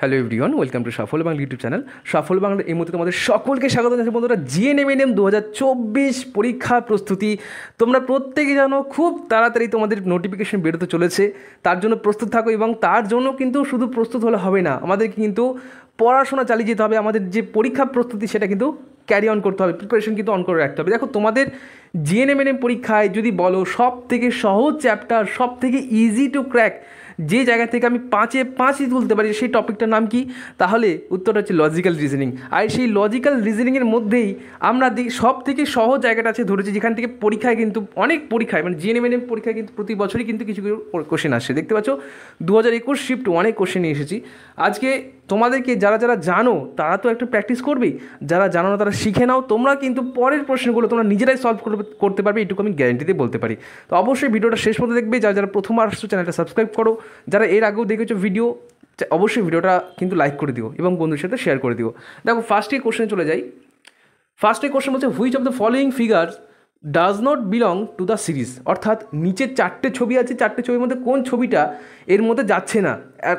hello everyone welcome to Safal Bangla YouTube channel Safal Bangla এই মুহূর্তে তোমাদের সকলকে স্বাগত জানাচ্ছি বন্ধুরা জিএনএম এম দু হাজার চব্বিশ পরীক্ষা প্রস্তুতি তোমরা প্রত্যেকে জানো খুব তাড়াতাড়ি তোমাদের নোটিফিকেশন বেরোতে চলেছে তার জন্য প্রস্তুত থাকো এবং তার জন্য কিন্তু শুধু প্রস্তুত হলে হবে না আমাদেরকে কিন্তু পড়াশোনা চালিয়ে যেতে হবে আমাদের যে পরীক্ষা প্রস্তুতি সেটা কিন্তু ক্যারি অন করতে হবে প্রিপারেশন কিন্তু অন করে রাখতে হবে দেখো তোমাদের জিএনএমএনএম পরীক্ষায় যদি বলো সব থেকে সহজ চ্যাপ্টার সব থেকে ইজি টু ক্র্যাক যে জায়গা থেকে আমি পাঁচে পাঁচই তুলতে পারি সেই টপিকটার নাম কি তাহলে উত্তরটা হচ্ছে লজিক্যাল রিজনিং আর সেই লজিক্যাল রিজনিংয়ের মধ্যেই আমরা সব থেকে সহজ জায়গাটা আছে ধরেছি যেখান থেকে পরীক্ষায় কিন্তু অনেক পরীক্ষায় মানে জিএনএম এনএম পরীক্ষায় কিন্তু প্রতি বছরই কিন্তু কিছু কিছু কোশ্চেন আসছে দেখতে পাচ্ছ দু হাজার একুশ শিফট অনেক কোশ্চেন এসেছি আজকে তোমাদেরকে যারা যারা জানো তারা তো একটু প্র্যাকটিস করবে যারা জানো না তারা শিখে নাও তোমরা কিন্তু পরের প্রশ্নগুলো তোমরা নিজেরাই সলভ করতে পারবে এটুকু আমি গ্যারেন্টি দিয়ে বলতে পারি তো অবশ্যই ভিডিওটা শেষ পর্যন্ত দেখবে যারা যারা প্রথম আসছো চ্যানেলটা সাবস্ক্রাইব করো যারা এর আগেও দেখেছো ভিডিও অবশ্যই ভিডিওটা কিন্তু লাইক করে দিও এবং বন্ধুর সাথে শেয়ার করে দিও দেখো ফার্স্টে কোশ্চেন চলে যাই ফার্স্টে কোশ্চেন বলছে which of the following figures does not belong to the series অর্থাৎ নিচে চারটে ছবি আছে চারটে ছবির মধ্যে কোন ছবিটা এর মধ্যে যাচ্ছে না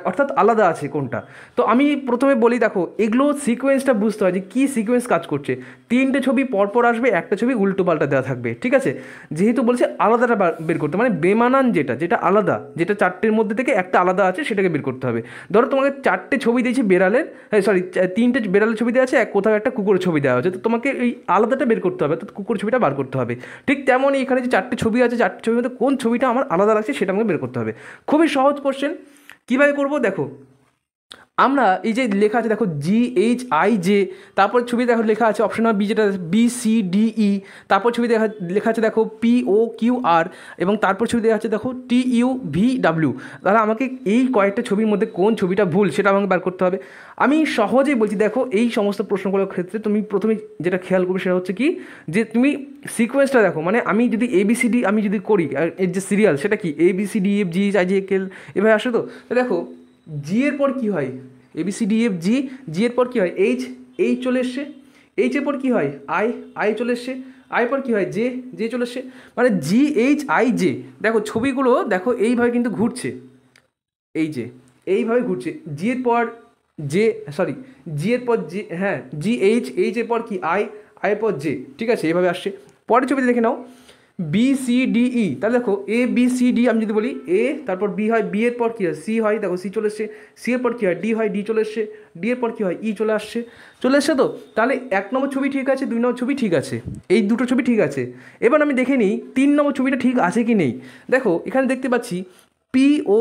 অর্থাৎ আলাদা আছে কোনটা তো আমি প্রথমে বলি দেখো এগুলো সিকোয়েন্সটা বুঝতে হয় যে কী সিকোয়েন্স কাজ করছে তিনটে ছবি পরপর আসবে একটা ছবি উল্টো পাল্টা দেওয়া থাকবে ঠিক আছে যেহেতু বলছে আলাদাটা বের করতে মানে বেমানান যেটা যেটা আলাদা যেটা চারটের মধ্যে থেকে একটা আলাদা আছে সেটাকে বের করতে হবে ধরো তোমাকে চারটে ছবি দিয়েছে বেড়ালের হ্যাঁ সরি তিনটে বেড়ালের ছবি দেওয়া আছে এক কোথাও একটা কুকুরের ছবি দেওয়া হচ্ছে তো তোমাকে এই আলাদাটা বের করতে হবে অর্থাৎ কুকুরের ছবিটা বার করতে হবে হবে ঠিক তেমনই এখানে যে চারটে ছবি আছে চারটে ছবির মধ্যে কোন ছবিটা আমার আলাদা লাগছে সেটা আমাকে বের করতে হবে খুবই সহজ কোশ্চেন কীভাবে করবো দেখো আমরা এই যে লেখা আছে দেখো জি এইচ আই জে তারপর ছবি দেখো লেখা আছে অপশন নাম্বার বি যেটা বি সি ডি ই তারপর ছবি দেখা লেখা আছে দেখো পি ও কিউ আর এবং তারপর ছবি দেখা আছে দেখো টি ইউ ভি ডাব্লিউ তাহলে আমাকে এই কয়েকটা ছবির মধ্যে কোন ছবিটা ভুল সেটা আমাকে বার করতে হবে আমি সহজেই বলছি দেখো এই সমস্ত প্রশ্নগুলোর ক্ষেত্রে তুমি প্রথমে যেটা খেয়াল করবে সেটা হচ্ছে কি যে তুমি সিকোয়েন্সটা দেখো মানে আমি যদি এবিসিডি আমি যদি করি এর যে সিরিয়াল সেটা কি ABCD F G H I J K L এভাবে আসে তো দেখো জি এর পর কী হয় এবিসিডিএফ জি জি এর পর কী হয় এইচ এইচ চলে এসছে এইচ এর পর কী হয় আই আই চলে এসছে আই পর কী হয় জে জে চলে এসছে মানে জি এইচ আই জে দেখো ছবিগুলো দেখো এইভাবে কিন্তু ঘুরছে এই যে এইভাবে ঘুরছে জি এর পর জে সরি জি এর পর জে হ্যাঁ জি এইচ এইচ এর পর কি আই আই এর পর জে ঠিক আছে এইভাবে আসছে পরের ছবিতে দেখে নাও বি সি ডি ই তাহলে দেখো এ বি সি ডি আমি যদি বলি এ তারপর বি হয় বি এর পর কী হয় সি হয় দেখো সি চলে এসছে সি এর পর কী হয় ডি হয় ডি চলে এসছে ডি এর পর কী হয় ই e চলে আসছে চলে এসছে তো তাহলে এক নম্বর ছবি ঠিক আছে দুই নম্বর ছবি ঠিক আছে এই দুটো ছবি ঠিক আছে এবার আমি দেখে নিই তিন নম্বর ছবিটা ঠিক আছে কি নেই দেখো এখানে দেখতে পাচ্ছি পি ও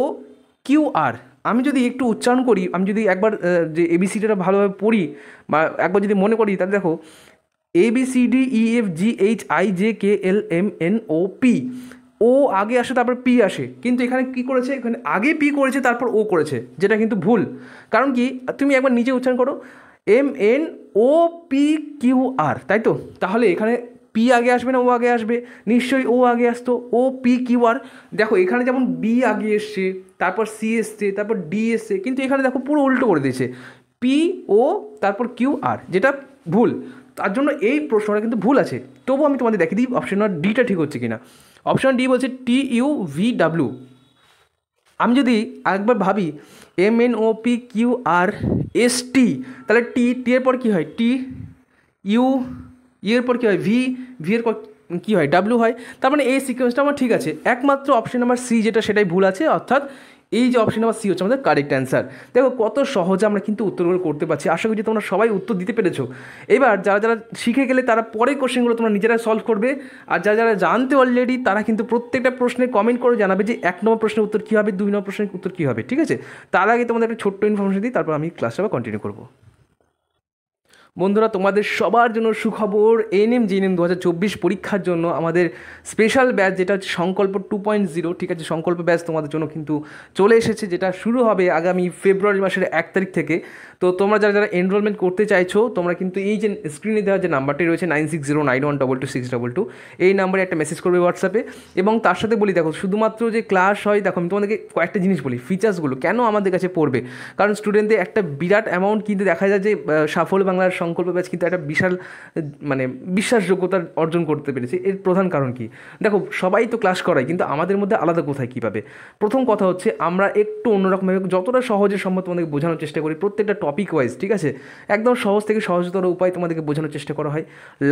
কিউ আর আমি যদি একটু উচ্চারণ করি আমি যদি একবার যে এবিসিটা ভালোভাবে পড়ি বা একবার যদি মনে করি তাহলে দেখো A B C D E F G H I J K L M N O P O আগে আসে তারপর পি আসে কিন্তু এখানে কি করেছে এখানে আগে পি করেছে তারপর ও করেছে যেটা কিন্তু ভুল কারণ কি তুমি একবার নিজে উচ্চারণ করো M N O P Q R তাই তো তাহলে এখানে পি আগে আসবে না ও আগে আসবে নিশ্চয়ই ও আগে আসতো ও পি কিউ আর দেখো এখানে যেমন বি আগে এসছে তারপর সি এসছে তারপর ডি এসছে কিন্তু এখানে দেখো পুরো উল্টো করে দিয়েছে পি ও তারপর কিউ আর যেটা ভুল তার জন্য এই প্রশ্নটা কিন্তু ভুল আছে তবুও আমি তোমাদের দেখিয়ে দিই অপশন ডিটা ঠিক হচ্ছে কিনা অপশন ডি বলছে টি ইউ ভি ডাব্লিউ আমি যদি আরেকবার ভাবি M N O P Q R S T তাহলে টি টি এর পর কী হয় টি ইউ ইয়ের পর কী হয় ভি ভি এর পর কী হয় ডাব্লিউ হয় তার মানে এই সিকোয়েন্সটা আমার ঠিক আছে একমাত্র অপশন নাম্বার সি যেটা সেটাই ভুল আছে অর্থাৎ এই যে অপশন নাম্বার সি হচ্ছে আমাদের কারেক্ট অ্যান্সার দেখো কত সহজে আমরা কিন্তু উত্তরগুলো করতে পারছি আশা করছি তোমরা সবাই উত্তর দিতে পেরেছো এবার যারা যারা শিখে গেলে তারা পরে কোশ্চেনগুলো তোমরা নিজেরা সলভ করবে আর যারা যারা জানতে অলরেডি তারা কিন্তু প্রত্যেকটা প্রশ্নে কমেন্ট করে জানাবে যে এক নম্বর প্রশ্নের উত্তর কী হবে দুই নম্বর প্রশ্নের উত্তর কী হবে ঠিক আছে তার আগে তোমাদের একটা ছোট্ট ইনফরমেশন দিই তারপর আমি ক্লাসটা আবার কন্টিনিউ করবো বন্ধুরা তোমাদের সবার জন্য সুখবর এন এম জিএনএম দু হাজার চব্বিশ পরীক্ষার জন্য আমাদের স্পেশাল ব্যাচ যেটা হচ্ছে সংকল্প টু পয়েন্ট জিরো ঠিক আছে সংকল্প ব্যাচ তোমাদের জন্য কিন্তু চলে এসেছে যেটা শুরু হবে আগামী ফেব্রুয়ারি মাসের এক তারিখ থেকে তো তোমরা যারা যারা এনরোলমেন্ট করতে চাইছো তোমরা কিন্তু এই যে স্ক্রিনে দেওয়া যে নাম্বারটি রয়েছে nine six zero nine one double two six double two এই নাম্বারে একটা মেসেজ করবে হোয়াটসঅ্যাপে এবং তার সাথে বলি দেখো শুধুমাত্র যে ক্লাস হয় দেখো আমি তোমাদেরকে কয়েকটা জিনিস বলি ফিচার্সগুলো কেন আমাদের কাছে পড়বে কারণ স্টুডেন্টদের একটা বিরাট অ্যামাউন্ট কিন্তু দেখা যায় যে সাফল্য বাংলার সংকল্প ব্যাচ কিন্তু একটা বিশাল মানে বিশ্বাসযোগ্যতা অর্জন করতে পেরেছে এর প্রধান কারণ কি দেখো সবাই তো ক্লাস করায় কিন্তু আমাদের মধ্যে আলাদা কোথায় কীভাবে প্রথম কথা হচ্ছে আমরা একটু অন্যরকমভাবে যতটা সহজে সম্ভব তোমাদেরকে বোঝানোর চেষ্টা করি প্রত্যেকটা টপিক ওয়াইজ ঠিক আছে একদম সহজ থেকে সহজতর উপায় তোমাদেরকে বোঝানোর চেষ্টা করা হয়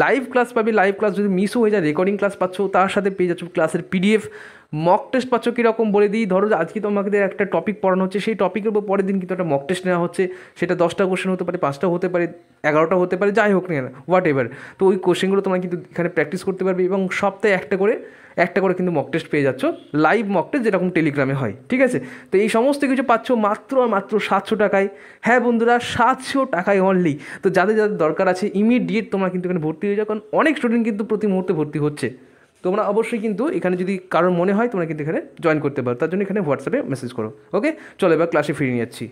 লাইভ ক্লাস পাবে লাইভ ক্লাস যদি মিসও হয়ে যায় রেকর্ডিং ক্লাস পাচ্ছ তার সাথে পেয়ে যাচ্ছ ক্লাসের পিডিএফ মক টেস্ট পাচ্ছ কীরকম বলে দিই ধরো আজকে তোমাদের একটা টপিক পড়ানো হচ্ছে সেই টপিকের উপর পরের দিন কিন্তু একটা মক টেস্ট নেওয়া হচ্ছে সেটা দশটা কোশ্চেন হতে পারে পাঁচটা হতে পারে এগারোটা হতে পারে যাই হোক না হোয়াট এভার তো ওই কোশ্চেনগুলো তোমরা কিন্তু এখানে প্র্যাকটিস করতে পারবে এবং সপ্তাহে একটা করে একটা করে কিন্তু মক টেস্ট পেয়ে যাচ্ছ লাইভ মক টেস্ট যেরকম টেলিগ্রামে হয় ঠিক আছে তো এই সমস্ত কিছু পাচ্ছ মাত্র আর মাত্র সাতশো টাকায় হ্যাঁ বন্ধুরা সাতশো টাকায় অনলি তো যাদের যাদের দরকার আছে ইমিডিয়েট তোমরা কিন্তু এখানে ভর্তি হয়ে যাও কারণ অনেক স্টুডেন্ট কিন্তু প্রতি মুহূর্তে ভর্তি হচ্ছে তোমরা অবশ্যই কিন্তু এখানে যদি কারোর মনে হয় তোমরা কিন্তু এখানে জয়েন করতে পারো তার জন্য এখানে হোয়াটসঅ্যাপে মেসেজ করো ওকে চলো এবার ক্লাসে ফিরিয়ে নিয়ে যাচ্ছি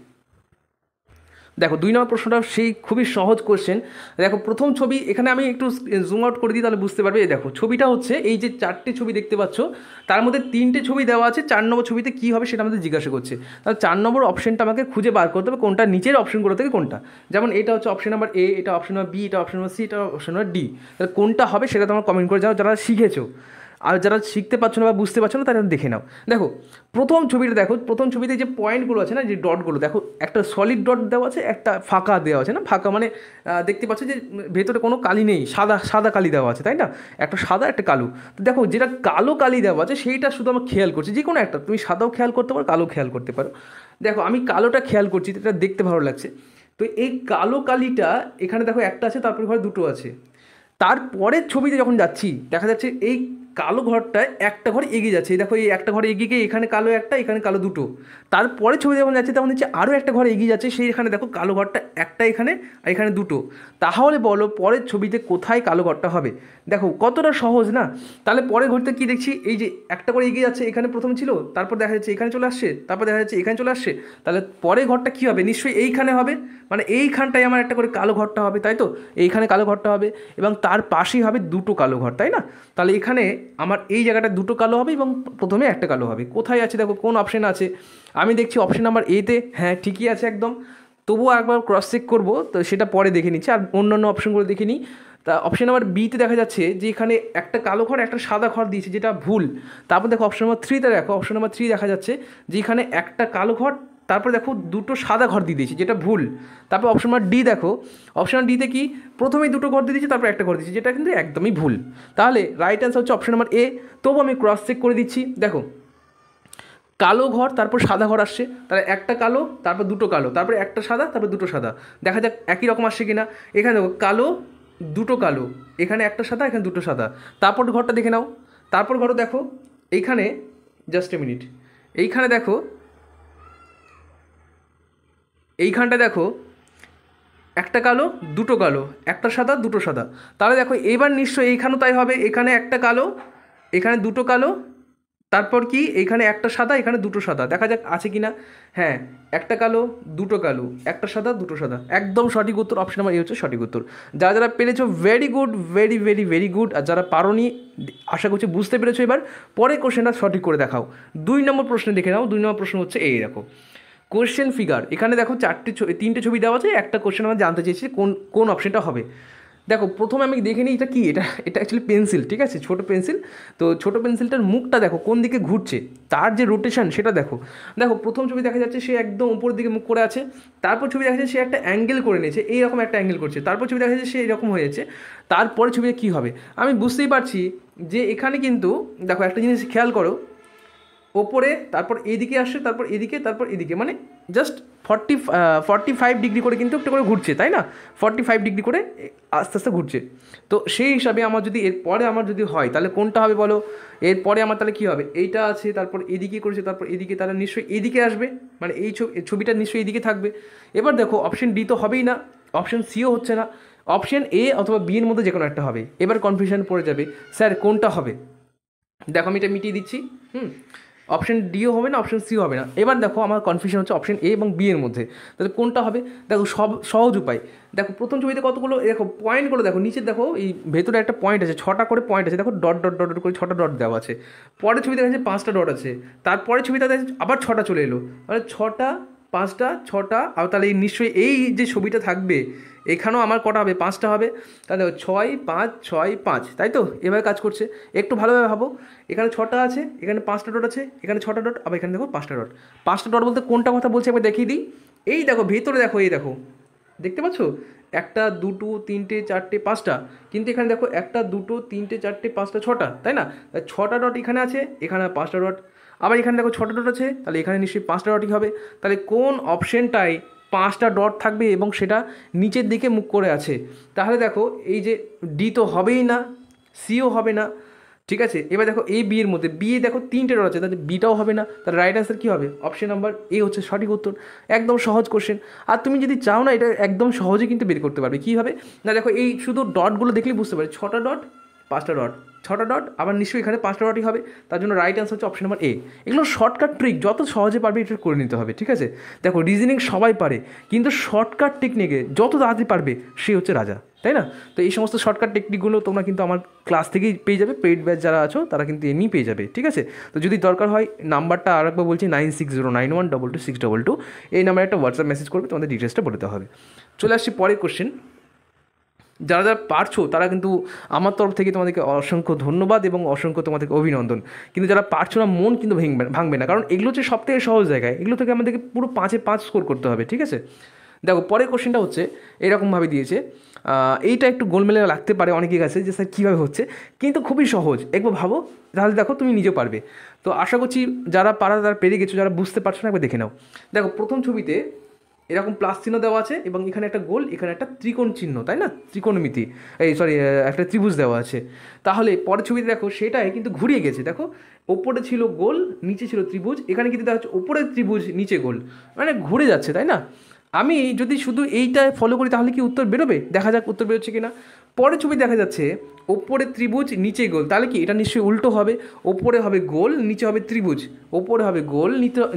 দেখো দুই নম্বর প্রশ্নটা সেই খুবই সহজ কোশ্চেন দেখো প্রথম ছবি এখানে আমি একটু জুম আউট করে দিই তাহলে বুঝতে পারবে এই দেখো ছবিটা হচ্ছে এই যে চারটে ছবি দেখতে পাচ্ছ তার মধ্যে তিনটে ছবি দেওয়া আছে চার নম্বর ছবিতে কী হবে সেটা আমাদের জিজ্ঞাসা করছে তাহলে চার নম্বর অপশনটা আমাকে খুঁজে বার করতে হবে কোনটা নিচের অপশনগুলো থেকে কোনটা যেমন এটা হচ্ছে অপশন নাম্বার এ এটা অপশন নাম্বার বি এটা অপশন নাম্বার সি এটা অপশন নাম্বার ডি তাহলে কোনটা হবে সেটা তোমার কমেন্ট করে যাও যারা শিখেছো আর যারা শিখতে পারছো না বা বুঝতে পারছো না তারা দেখে নাও দেখো প্রথম ছবিটা দেখো প্রথম ছবিতে যে পয়েন্টগুলো আছে না যে ডটগুলো দেখো একটা সলিড ডট দেওয়া আছে একটা ফাঁকা দেওয়া আছে না ফাঁকা মানে দেখতে পাচ্ছ যে ভেতরে কোনো কালি নেই সাদা সাদা কালি দেওয়া আছে তাই না একটা সাদা একটা কালো তো দেখো যেটা কালো কালি দেওয়া আছে সেইটা শুধু আমার খেয়াল করছি যে কোনো একটা তুমি সাদাও খেয়াল করতে পারো কালো খেয়াল করতে পারো দেখো আমি কালোটা খেয়াল করছি এটা দেখতে ভালো লাগছে তো এই কালো কালিটা এখানে দেখো একটা আছে তারপরে ঘরে দুটো আছে তারপরের ছবিতে যখন যাচ্ছি দেখা যাচ্ছে এই কালো ঘরটায় একটা ঘর এগিয়ে যাচ্ছে এই দেখো এই একটা ঘর এগিয়ে গিয়ে এখানে কালো একটা এখানে কালো দুটো তারপরে ছবি যখন যাচ্ছে তখন হচ্ছে আরও একটা ঘর এগিয়ে যাচ্ছে এখানে দেখো কালো ঘরটা একটা এখানে আর এখানে দুটো তাহলে বলো পরের ছবিতে কোথায় কালো ঘরটা হবে দেখো কতটা সহজ না তাহলে পরের ঘরতে কি দেখছি এই যে একটা করে এগিয়ে যাচ্ছে এখানে প্রথম ছিল তারপর দেখা যাচ্ছে এখানে চলে আসছে তারপর দেখা যাচ্ছে এখানে চলে আসছে তাহলে পরের ঘরটা কী হবে নিশ্চয়ই এইখানে হবে মানে এইখানটায় আমার একটা করে কালো ঘরটা হবে তাই তো এইখানে কালো ঘরটা হবে এবং তার পাশেই হবে দুটো কালো ঘর তাই না তাহলে এখানে আমার এই জায়গাটা দুটো কালো হবে এবং প্রথমে একটা কালো হবে কোথায় আছে দেখো কোন অপশান আছে আমি দেখছি অপশন নাম্বার এতে হ্যাঁ ঠিকই আছে একদম তবুও একবার ক্রস চেক করবো তো সেটা পরে দেখে নিচ্ছি আর অন্যান্য অপশনগুলো দেখে নিই তা অপশন নাম্বার বিতে দেখা যাচ্ছে যে এখানে একটা কালো ঘর একটা সাদা ঘর দিয়েছে যেটা ভুল তারপর দেখো অপশন নাম্বার থ্রিতে দেখো অপশন নাম্বার থ্রি দেখা যাচ্ছে যে এখানে একটা কালো ঘর তারপর দেখো দুটো সাদা ঘর দিয়ে দিয়েছি যেটা ভুল তারপর অপশন নাম্বার ডি দেখো অপশন ডিতে কি প্রথমেই দুটো ঘর দিয়ে দিয়েছি তারপর একটা ঘর দিয়েছি যেটা কিন্তু একদমই ভুল তাহলে রাইট অ্যান্সার হচ্ছে অপশন নাম্বার এ তবু আমি ক্রস চেক করে দিচ্ছি দেখো কালো ঘর তারপর সাদা ঘর আসছে তাহলে একটা কালো তারপর দুটো কালো তারপরে একটা সাদা তারপর দুটো সাদা দেখা যাক একই রকম আসছে কিনা এখানে দেখো কালো দুটো কালো এখানে একটা সাদা এখানে দুটো সাদা তারপর ঘরটা দেখে নাও তারপর ঘরও দেখো এইখানে জাস্ট এ মিনিট এইখানে দেখো এইখানটা দেখো একটা কালো দুটো কালো একটা সাদা দুটো সাদা তাহলে দেখো এবার নিশ্চয়ই এইখানেও তাই হবে এখানে একটা কালো এখানে দুটো কালো তারপর কি এখানে একটা সাদা এখানে দুটো সাদা দেখা যাক আছে কি না হ্যাঁ একটা কালো দুটো কালো একটা সাদা দুটো সাদা একদম সঠিক উত্তর অপশন নাম্বার এ হচ্ছে সঠিক উত্তর যারা যারা পেরেছো very good very very very good আর যারা পারোনি আশা করছি বুঝতে পেরেছো এবার পরে কোশ্চেনটা সঠিক করে দেখাও দুই নম্বর প্রশ্নে দেখে নাও দুই নম্বর প্রশ্ন হচ্ছে এই দেখো কোয়েশ্চেন ফিগার এখানে দেখো চারটে তিনটে ছবি দেওয়া আছে একটা কোয়েশ্চেন আমরা জানতে চেয়েছি কোন কোন অপশানটা হবে দেখো প্রথমে আমি দেখে নিই এটা কি এটা এটা অ্যাকচুয়ালি পেন্সিল ঠিক আছে ছোট পেন্সিল তো ছোট পেন্সিলটার মুখটা দেখো কোন দিকে ঘুরছে তার যে রোটেশন সেটা দেখো দেখো প্রথম ছবি দেখা যাচ্ছে সে একদম উপর দিকে মুখ করে আছে তারপর ছবি দেখা যাচ্ছে সে একটা অ্যাঙ্গেল করে নিয়েছে এইরকম একটা অ্যাঙ্গেল করছে তারপর ছবি দেখা যাচ্ছে সে এরকম হয়ে যাচ্ছে তারপরে ছবিতে কী হবে আমি বুঝতেই পারছি যে এখানে কিন্তু দেখো একটা জিনিস খেয়াল করো ওপরে তারপর এদিকে আসছে তারপর এদিকে তারপর এদিকে মানে just forty forty five degree করে কিন্তু একটা করে ঘুরছে তাই না ফর্টি ফাইভ ডিগ্রি করে আস্তে আস্তে ঘুরছে তো সেই হিসাবে আমার যদি এরপরে আমার যদি হয় তাহলে কোনটা হবে বলো এরপরে আমার তাহলে কী হবে এইটা আছে তারপর এদিকে করেছে তারপর এদিকে তাহলে নিশ্চয়ই এদিকে আসবে মানে এই ছবিটা নিশ্চয়ই এদিকে থাকবে এবার দেখো অপশন ডি তো হবেই না অপশন সিও হচ্ছে না অপশন এ অথবা বি এর মধ্যে যে কোনো একটা হবে এবার কনফিউশন পড়ে যাবে স্যার কোনটা হবে দেখো আমি এটা মিটিয়ে দিচ্ছি হুম অপশন ডিও হবে না অপশন সিও হবে না এবার দেখো আমার কনফিউশন হচ্ছে অপশন এ এবং বি এর মধ্যে তাহলে কোনটা হবে দেখো সব সহজ উপায় দেখো প্রথম ছবিতে কতগুলো দেখো পয়েন্টগুলো দেখো নিচে দেখো এই ভেতরে একটা পয়েন্ট আছে ছটা করে পয়েন্ট আছে দেখো ডট ডট ডট করে ছটা ডট দেওয়া আছে পরের ছবিতে যাচ্ছে পাঁচটা ডট আছে তারপরে ছবিতে আবার ছটা চলে এলো মানে ছটা পাঁচটা ছটা আর তাহলে নিশ্চয়ই এই যে ছবিটা থাকবে এখানেও আমার কটা হবে পাঁচটা হবে তাহলে ছয় পাঁচ ছয় পাঁচ তাই তো এভাবে কাজ করছে একটু ভালোভাবে ভাবো এখানে ছটা আছে এখানে পাঁচটা ডট আছে এখানে ছটা ডট আবার এখানে দেখো পাঁচটা ডট পাঁচটা ডট বলতে কোনটা কথা বলছে আমি দেখিয়ে দিই এই দেখো ভেতরে দেখো এই দেখো দেখতে পাচ্ছ একটা দুটো তিনটে চারটে পাঁচটা কিন্তু এখানে দেখো একটা দুটো তিনটে চারটে পাঁচটা ছটা তাই না ছটা ডট এখানে আছে এখানে পাঁচটা ডট আবার এখানে দেখো ছটা ডট আছে তাহলে এখানে নিশ্চয়ই পাঁচটা ডটই হবে তাহলে কোন অপশানটায় পাঁচটা ডট থাকবে এবং সেটা নিচের দিকে মুখ করে আছে তাহলে দেখো এই যে ডি তো হবেই না সিও হবে না ঠিক আছে এবার দেখো এই বিয়ের মধ্যে বিয়ে দেখো তিনটে ডট আছে তাহলে বিটাও হবে না তার রাইট অ্যান্সার কী হবে অপশন নাম্বার এ হচ্ছে সঠিক উত্তর একদম সহজ কোশ্চেন আর তুমি যদি চাও না এটা একদম সহজে কিন্তু বের করতে পারবে কী হবে না দেখো এই শুধু ডটগুলো দেখলেই বুঝতে পারবে ছটা ডট পাঁচটা ডট ছটা ডট আবার নিশ্চয়ই এখানে পাঁচটা ডটই হবে তার জন্য রাইট অ্যান্সার হচ্ছে অপশন নাম্বার এ এগুলো শর্টকাট ট্রিক যত সহজে পারবে এটা করে নিতে হবে ঠিক আছে দেখো রিজনিং সবাই পারে কিন্তু শর্টকাট টেকনিকে যত তাড়াতাড়ি পারবে সে হচ্ছে রাজা তাই না তো এই সমস্ত শর্টকাট টেকনিকগুলো তোমরা কিন্তু আমার ক্লাস থেকেই পেয়ে যাবে পেইড ব্যাচ যারা আছো তারা কিন্তু এমনি পেয়ে যাবে ঠিক আছে তো যদি দরকার হয় নাম্বারটা আর একবার বলছি nine six zero nine one double two six double two এই নাম্বারে একটা হোয়াটসঅ্যাপ মেসেজ করবে তোমাদের ডিটেলসটা বলে দেওয়া হবে চলে আসছি পরের কোশ্চেন যারা যারা পারছো তারা কিন্তু আমার তরফ থেকে তোমাদেরকে অসংখ্য ধন্যবাদ এবং অসংখ্য তোমাদেরকে অভিনন্দন কিন্তু যারা পারছো না মন কিন্তু ভেঙবে ভাঙবে না কারণ এগুলো হচ্ছে সব থেকে সহজ জায়গায় এগুলো থেকে আমাদেরকে পুরো পাঁচে পাঁচ স্কোর করতে হবে ঠিক আছে দেখো পরের কোশ্চেনটা হচ্ছে এরকমভাবে দিয়েছে এইটা একটু গোলমেলে লাগতে পারে অনেকের কাছে যে স্যার কীভাবে হচ্ছে কিন্তু খুবই সহজ একবার ভাবো তাহলে দেখো তুমি নিজে পারবে তো আশা করছি যারা পারা তারা পেরে গেছো যারা বুঝতে পারছো না একবার দেখে নাও দেখো প্রথম ছবিতে এরকম প্লাস চিহ্ন দেওয়া আছে এবং এখানে একটা গোল এখানে একটা ত্রিকোণ চিহ্ন তাই না ত্রিকোণমিতি এই সরি একটা ত্রিভুজ দেওয়া আছে তাহলে পরের ছবিতে দেখো সেটাই কিন্তু ঘুরিয়ে গেছে দেখো ওপরে ছিল গোল নিচে ছিল ত্রিভুজ এখানে কিন্তু দেখা যাচ্ছে ওপরে ত্রিভুজ নিচে গোল মানে ঘুরে যাচ্ছে তাই না আমি যদি শুধু এইটা ফলো করি তাহলে কি উত্তর বেরোবে দেখা যাক উত্তর বেরোচ্ছে কি না পরের ছবি দেখা যাচ্ছে ওপরে ত্রিভুজ নিচে গোল তাহলে কি এটা নিশ্চয়ই উল্টো হবে ওপরে হবে গোল নিচে হবে ত্রিভুজ ওপরে হবে গোল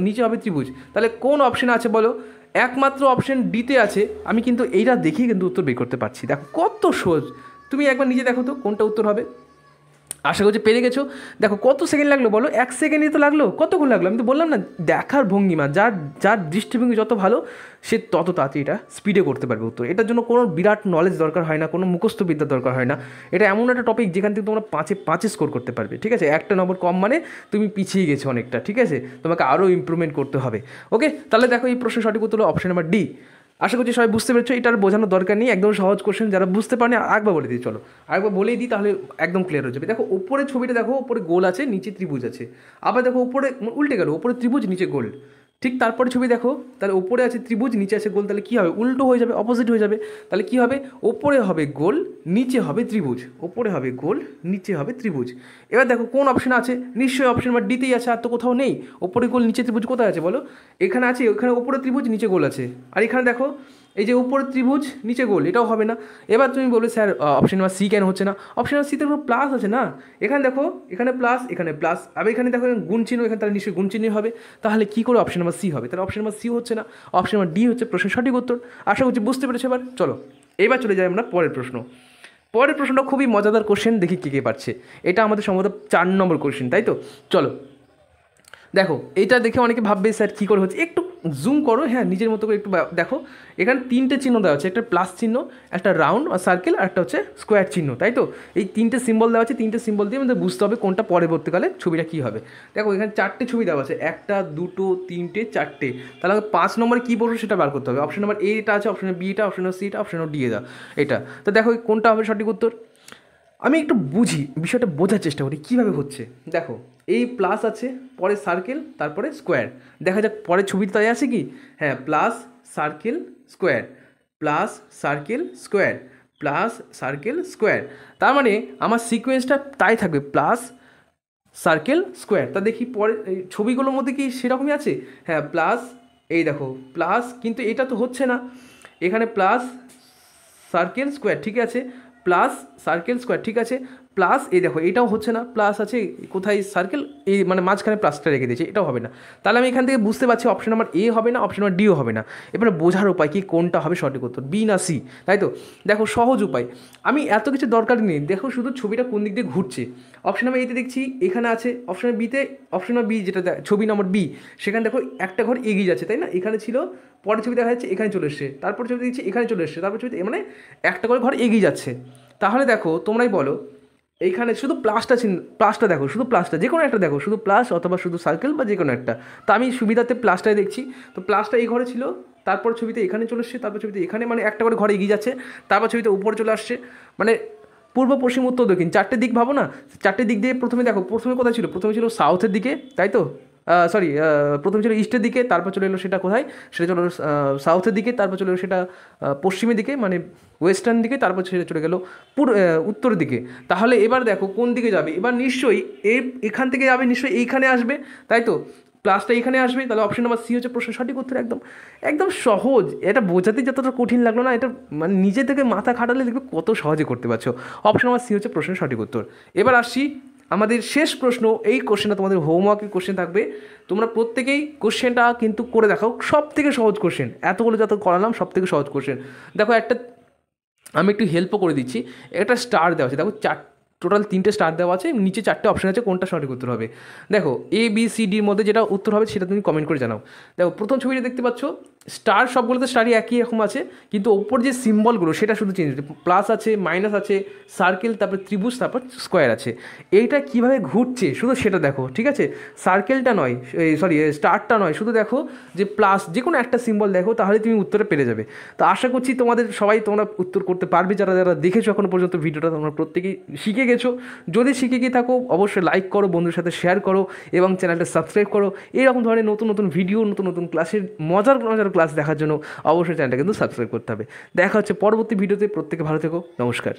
নিচে হবে ত্রিভুজ তাহলে কোন অপশন আছে বলো একমাত্র অপশন ডিতে আছে আমি কিন্তু এইটা দেখেই কিন্তু উত্তর বের করতে পারছি দেখো কত সোজ তুমি একবার নিজে দেখো তো কোনটা উত্তর হবে আশা করছি পেরে গেছো দেখো কত সেকেন্ড লাগলো বলো এক সেকেন্ডই তো লাগলো কতক্ষণ লাগলো আমি তো বললাম না দেখার ভঙ্গিমা যার যার দৃষ্টিভঙ্গি যত ভালো সে তত তাড়াতাড়ি এটা স্পিডে করতে পারবে উত্তর এটার জন্য কোনো বিরাট নলেজ দরকার হয় না কোনো মুখস্থবিদ্যা দরকার হয় না এটা এমন একটা টপিক যেখান থেকে তোমরা পাঁচে পাঁচে স্কোর করতে পারবে ঠিক আছে একটা নম্বর কম মানে তুমি পিছিয়ে গেছো অনেকটা ঠিক আছে তোমাকে আরও ইম্প্রুভমেন্ট করতে হবে ওকে তাহলে দেখো এই প্রশ্নের সঠিক উত্তর হলো অপশন নাম্বার ডি আশা করছি সবাই বুঝতে পেরেছো এটার বোঝানোর দরকার নেই একদম সহজ কোশ্চেন যারা বুঝতে পারেনি একবার বলে দিই চলো একবার বলেই দিই তাহলে একদম ক্লিয়ার হয়ে যাবে দেখো ওপরে ছবিটা দেখো ওপরে গোল আছে নিচে ত্রিভুজ আছে আবার দেখো ওপরে উল্টে গেল ওপরে ত্রিভুজ নিচে গোল ঠিক তারপরে ছবি দেখো তাহলে ওপরে আছে ত্রিভুজ নিচে আছে গোল তাহলে কী হবে উল্টো হয়ে যাবে অপোজিট হয়ে যাবে তাহলে কী হবে ওপরে হবে গোল নিচে হবে ত্রিভুজ ওপরে হবে গোল নিচে হবে ত্রিভুজ এবার দেখো কোন অপশন আছে নিশ্চয়ই অপশন বা ডিতেই আছে আর তো কোথাও নেই ওপরে গোল নিচে ত্রিভুজ কোথায় আছে বলো এখানে আছে ওখানে ওপরে ত্রিভুজ নিচে গোল আছে আর এখানে দেখো এই যে উপরে ত্রিভুজ নিচে গোল এটাও হবে না এবার তুমি বলবে স্যার অপশন নাম্বার সি কেন হচ্ছে না অপশন নাম্বার সিতে কোনো প্লাস আছে না এখানে দেখো এখানে প্লাস এখানে প্লাস আর এখানে দেখো গুণ চিহ্ন এখানে তাহলে নিশ্চয়ই গুণ চিহ্নই হবে তাহলে কী করে অপশন নাম্বার সি হবে তাহলে অপশন নাম্বার সি হচ্ছে না অপশন নাম্বার ডি হচ্ছে প্রশ্নের সঠিক উত্তর আশা করছি বুঝতে পেরেছে এবার চলো এবার চলে যাই আমরা পরের প্রশ্ন পরের প্রশ্নটা খুবই মজাদার কোশ্চেন দেখি কে কে পারছে এটা আমাদের সম্ভবত চার নম্বর কোশ্চেন তাই তো চলো দেখো এটা দেখে অনেকে ভাববে স্যার কী করে হচ্ছে একটু জুম করো হ্যাঁ নিজের মতো করে একটু দেখো এখানে তিনটে চিহ্ন দেওয়া আছে একটা প্লাস চিহ্ন একটা রাউন্ড আর সার্কেল আর একটা হচ্ছে স্কোয়ার চিহ্ন তাই তো এই তিনটে সিম্বল দেওয়া আছে তিনটে সিম্বল দিয়ে আমাদের বুঝতে হবে কোনটা পরবর্তীকালে ছবিটা কী হবে দেখো এখানে চারটে ছবি দেওয়া আছে একটা দুটো তিনটে চারটে তাহলে আমাকে পাঁচ নম্বরে কী পড়বে সেটা বার করতে হবে অপশন নম্বর এটা আছে অপশন বিটা অপশন সিটা অপশন ডি এটা এটা তো দেখো কোনটা হবে সঠিক উত্তর আমি একটু বুঝি বিষয়টা বোঝার চেষ্টা করি কীভাবে হচ্ছে দেখো এই প্লাস আছে পরে সার্কেল তারপরে স্কোয়ার দেখা যাক পরের ছবিতে তাই আছে কি হ্যাঁ plus circle square plus circle square plus circle square তার মানে আমার সিকোয়েন্সটা তাই থাকবে প্লাস সার্কেল স্কোয়ার তা দেখি পরে ছবিগুলোর মধ্যে কি সেরকমই আছে হ্যাঁ প্লাস এই দেখো প্লাস কিন্তু এটা তো হচ্ছে না এখানে প্লাস সার্কেল স্কোয়ার ঠিক আছে প্লাস সার্কেল স্কোয়ার ঠিক আছে প্লাস এই দেখো এটাও হচ্ছে না প্লাস আছে কোথায় সার্কেল এই মানে মাঝখানে প্লাসটা রেখে দিয়েছে এটাও হবে না তাহলে আমি এখান থেকে বুঝতে পারছি অপশন নাম্বার এ হবে না অপশন নাম্বার ডিও হবে না এবারে বোঝার উপায় কি কোনটা হবে সঠিক উত্তর বি না সি তাই তো দেখো সহজ উপায় আমি এত কিছু দরকার নেই দেখো শুধু ছবিটা কোন দিক দিয়ে ঘুরছে অপশন নাম্বার এতে দেখছি এখানে আছে অপশন বিতে অপশন নাম্বার বি যেটা ছবি নাম্বার বি সেখানে দেখো একটা ঘর এগিয়ে যাচ্ছে তাই না এখানে ছিল পরের ছবি দেখা যাচ্ছে এখানে চলে এসছে তারপর ছবি দেখছি এখানে চলে এসছে তারপর ছবিতে মানে একটা করে ঘর এগিয়ে যাচ্ছে তাহলে দেখো তোমরাই বলো এইখানে শুধু প্লাসটা প্লাসটা দেখো শুধু প্লাসটা যে কোনো একটা দেখো শুধু প্লাস অথবা শুধু সার্কেল বা যে কোনো একটা তো আমি সুবিধাতে প্লাসটাই দেখছি তো প্লাসটা এই ঘরে ছিল তারপর ছবিতে এখানে চলে এসছে তারপর ছবিতে এখানে মানে একটা করে ঘরে এগিয়ে যাচ্ছে তারপর ছবিতে উপরে চলে আসছে মানে পূর্ব পশ্চিম উত্তর দক্ষিণ চারটে দিক ভাবো না চারটে দিক দিয়ে প্রথমে দেখো প্রথমে কোথায় ছিল প্রথমে ছিল সাউথের দিকে তাই তো সরি প্রথমে ছিল ইস্টের দিকে তারপর চলে এলো সেটা কোথায় সেটা চলে সাউথের দিকে তারপর চলে এলো সেটা পশ্চিমের দিকে মানে ওয়েস্টার্ন দিকে তারপর সেটা চলে গেলো পুরো উত্তর দিকে তাহলে এবার দেখো কোন দিকে যাবে এবার নিশ্চয়ই এ এখান থেকে যাবে নিশ্চয়ই এইখানে আসবে তাই তো প্লাসটা এখানে আসবে তাহলে অপশন নাম্বার সি হচ্ছে প্রশ্ন সঠিক উত্তর একদম একদম সহজ এটা বোঝাতে যতটা কঠিন লাগলো না এটা মানে নিজে থেকে মাথা খাটালে দেখবে কত সহজে করতে পারছো অপশন নাম্বার সি হচ্ছে প্রশ্ন সঠিক উত্তর এবার আসছি আমাদের শেষ প্রশ্ন এই কোশ্চেনটা তোমাদের হোমওয়ার্কের কোশ্চেন থাকবে তোমরা প্রত্যেকেই কোশ্চেনটা কিন্তু করে দেখাও সব থেকে সহজ কোশ্চেন এতগুলো যত করালাম সব থেকে সহজ কোশ্চেন দেখো একটা আমি একটু হেল্পও করে দিচ্ছি একটা স্টার দেওয়া আছে দেখো চার টোটাল তিনটে স্টার দেওয়া আছে নিচে চারটে অপশন আছে কোনটা সঠিক উত্তর হবে দেখো এ বি সি ডির মধ্যে যেটা উত্তর হবে সেটা তুমি কমেন্ট করে জানাও দেখো প্রথম ছবিটা দেখতে পাচ্ছ স্টার সবগুলোতে স্টারই একই রকম আছে কিন্তু ওপর যে সিম্বলগুলো সেটা শুধু চেঞ্জ প্লাস আছে মাইনাস আছে সার্কেল তারপর ত্রিভুজ তারপর স্কোয়ার আছে এইটা কিভাবে ঘুরছে শুধু সেটা দেখো ঠিক আছে সার্কেলটা নয় সরি স্টারটা নয় শুধু দেখো যে প্লাস যে কোনো একটা সিম্বল দেখো তাহলে তুমি উত্তরে পেরে যাবে তো আশা করছি তোমাদের সবাই তোমরা উত্তর করতে পারবে যারা যারা দেখেছো এখনো পর্যন্ত ভিডিওটা তোমরা প্রত্যেকেই শিখে গেছো যদি শিখে গিয়ে থাকো অবশ্যই লাইক করো বন্ধুর সাথে শেয়ার করো এবং চ্যানেলটা সাবস্ক্রাইব করো এরকম ধরনের নতুন নতুন ভিডিও নতুন নতুন ক্লাসের মজার মজার ক্লাস দেখার জন্য অবশ্যই চ্যানেলটা কিন্তু সাবস্ক্রাইব করতে হবে দেখা হচ্ছে পরবর্তী ভিডিওতে প্রত্যেকে ভালো থেকো নমস্কার